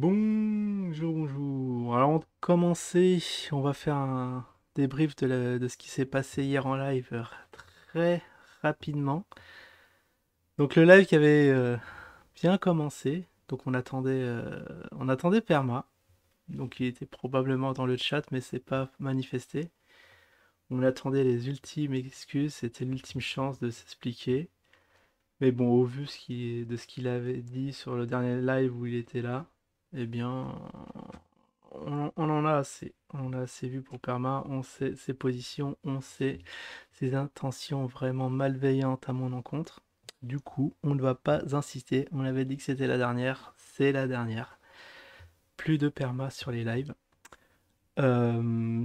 Bonjour, bonjour. Alors, on va commencer. On va faire un débrief de, ce qui s'est passé hier en live euh, très rapidement. Donc, le live qui avait euh, bien commencé. Donc, on attendait, euh, on attendait Perma. Donc, il était probablement dans le chat, mais c'est pas manifesté. On attendait les ultimes excuses. C'était l'ultime chance de s'expliquer. Mais bon, au vu de ce qu'il avait dit sur le dernier live où il était là, eh bien, on, en a assez. On a assez vu pour Perma, on sait ses positions, on sait ses intentions vraiment malveillantes à mon encontre. Du coup, on ne va pas insister. On avait dit que c'était la dernière, c'est la dernière. Plus de Perma sur les lives. Euh,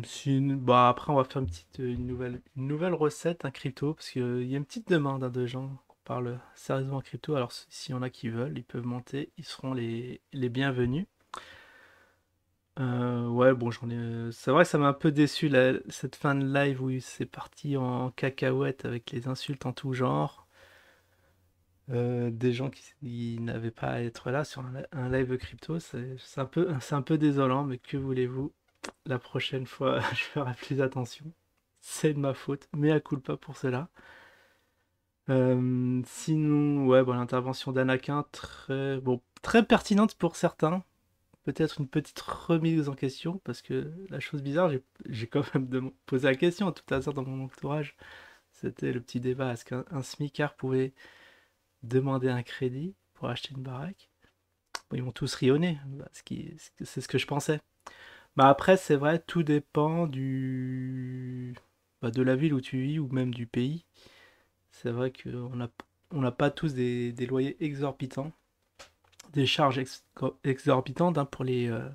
bah, après, on va faire une petite une nouvelle, une nouvelle recette, un crypto, parce qu'il euh, y a une petite demande hein, de gens parle sérieusement crypto. Alors, s'il y en a qui veulent, ils peuvent monter, ils seront les, les bienvenus. Euh, ouais, bon, j'en ai. C'est vrai que ça m'a un peu déçu cette fin de live où c'est parti en cacahuète avec les insultes en tout genre. Euh, des gens qui, n'avaient pas à être là sur un, live crypto, c'est un, peu, un peu désolant, mais que voulez-vous La prochaine fois, je ferai plus attention. C'est de ma faute, mais à pas pour cela. Euh, sinon, ouais, bon, l'intervention d'Anakin, très, bon, très pertinente pour certains. Peut-être une petite remise en question, parce que la chose bizarre, j'ai quand même posé la question tout à l'heure dans mon entourage. C'était le petit débat est-ce qu'un smicard pouvait demander un crédit pour acheter une baraque Ils m'ont tous rionné, bah, c'est ce que je pensais. Bah après, c'est vrai, tout dépend du... Bah, de la ville où tu vis ou même du pays. C'est vrai qu'on n'a on pas tous des, loyers exorbitants, des charges exorbitantes hein, pour, les, euh,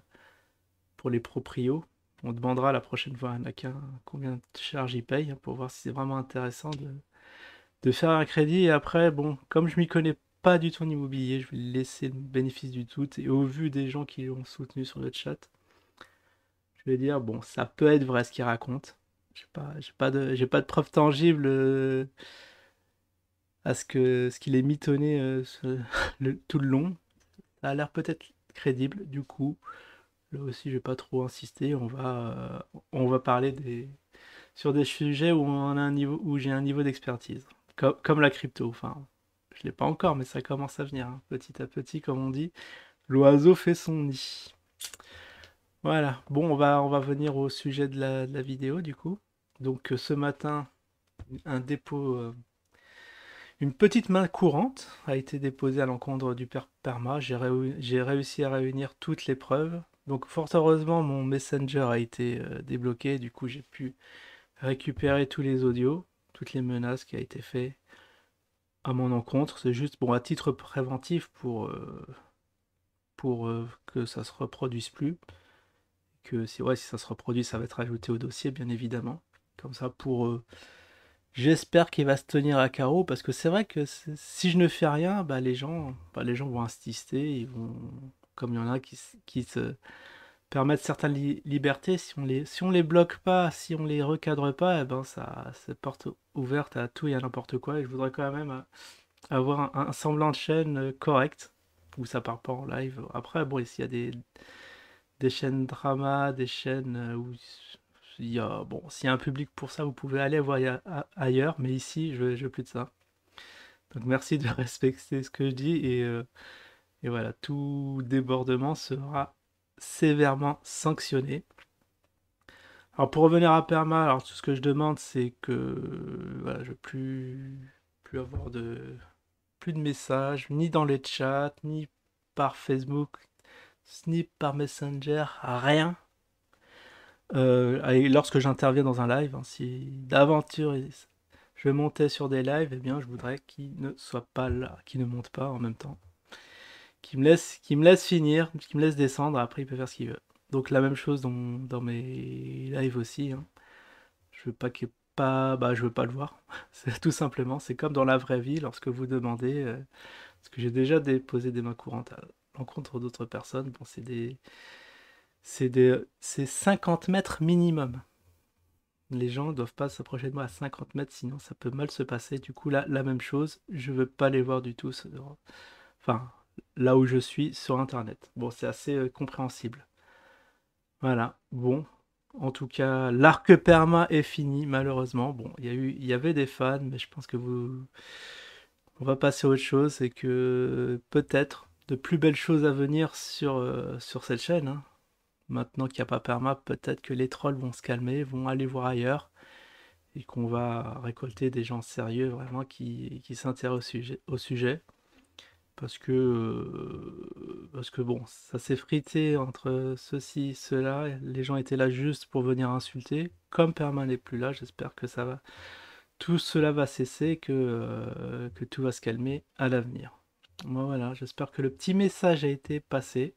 pour les proprios. On demandera la prochaine fois à Naka combien de charges il paye hein, pour voir si c'est vraiment intéressant de, faire un crédit. Et après, bon, comme je m'y connais pas du tout en immobilier, je vais laisser le bénéfice du doute. Et au vu des gens qui l'ont soutenu sur le chat, je vais dire, bon, ça peut être vrai ce qu'il raconte. J'ai pas, pas, de, pas de preuves tangibles. Euh, à ce que ce qu'il est mitonné euh, tout le long. Ça a l'air peut-être crédible, du coup, là aussi je vais pas trop insister, on va, euh, on va parler des, sur des sujets où, où j'ai un niveau d'expertise, comme, la crypto, enfin je l'ai pas encore mais ça commence à venir, hein. petit à petit comme on dit, l'oiseau fait son nid. Voilà, bon on va, on va venir au sujet de la, vidéo du coup. Donc euh, ce matin, un dépôt... Une petite main courante a été déposée à l'encontre du père Perma. J'ai réussi à réunir toutes les preuves. Donc fort heureusement, mon messenger a été euh, débloqué. Du coup, j'ai pu récupérer tous les audios, toutes les menaces qui ont été faites à mon encontre. C'est juste bon à titre préventif pour euh, pour euh, que ça se reproduise plus. Que si si ça se reproduit, ça va être ajouté au dossier, bien évidemment. Comme ça, pour J'espère qu'il va se tenir à carreau parce que c'est vrai que si je ne fais rien, bah, les, gens, bah, les gens vont insister, ils vont, comme il y en a qui, qui se permettent certaines libertés, si on les, si on les bloque pas, si on les recadre pas, eh ben ça, cette porte ouverte à tout et à n'importe quoi. Et je voudrais quand même euh, avoir un, semblant de chaîne euh, correct où ça part pas en live. Après, bon, il y a des, des chaînes drama, des chaînes euh, où bon, s'il y a un public pour ça, vous pouvez aller voir ailleurs, mais ici, je veux plus de ça. Donc merci de respecter ce que je dis euh, et, voilà, tout débordement sera sévèrement sanctionné. Alors pour revenir à Perma, alors tout ce que je demande c'est que voilà, je veux plus, plus avoir de plus de messages, ni dans les chats, ni par Facebook, ni par Messenger, rien. Euh, lorsque j'interviens dans un live, hein, si d'aventure je montais sur des lives, eh bien, je voudrais qu'il ne soit pas là, qu'il ne monte pas en même temps. qu'il me laisse me finir, qu'il me laisse descendre, après il peut faire ce qu'il veut. Donc la même chose dans, mes lives aussi. Hein. Je veux pas pas, bah, je veux pas le voir. C'est tout simplement, c'est comme dans la vraie vie, lorsque vous demandez, euh, parce que j'ai déjà déposé des mains courantes à l'encontre d'autres personnes. Bon, c'est des, c'est 50 mètres minimum. Les gens ne doivent pas s'approcher de moi à 50 mètres, sinon ça peut mal se passer. Du coup, là, la même chose, je veux pas les voir du tout. enfin, là où je suis sur Internet. Bon, c'est assez euh, compréhensible. Voilà. Bon, en tout cas, l'arc perma est fini, malheureusement. Bon, il y, y avait des fans, mais je pense que vous. On va passer à autre chose et que euh, peut-être de plus belles choses à venir sur, euh, sur cette chaîne. Hein. Maintenant qu'il n'y a pas perma, peut-être que les trolls vont se calmer, vont aller voir ailleurs et qu'on va récolter des gens sérieux vraiment qui, s'intéressent au sujet, Parce que, euh, parce que bon, ça s'est frité entre ceci, cela. Les gens étaient là juste pour venir insulter. Comme Perma n'est plus là, j'espère que ça va. Tout cela va cesser, que, euh, que tout va se calmer à l'avenir. Moi voilà, j'espère que le petit message a été passé.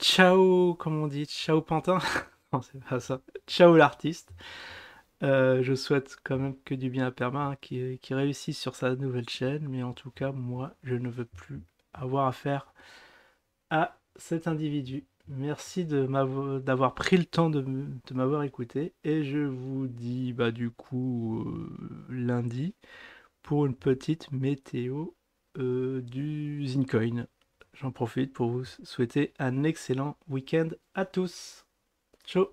Ciao, comment on dit Ciao Pantin Non, c'est pas ça. Ciao l'artiste. Euh, je souhaite quand même que du bien à Perma hein, qui, réussisse sur sa nouvelle chaîne, mais en tout cas, moi, je ne veux plus avoir affaire à cet individu. Merci d'avoir pris le temps de, m'avoir écouté et je vous dis bah, du coup euh, lundi pour une petite météo euh, du Zincoin. J'en profite pour vous souhaiter un excellent week-end à tous. Ciao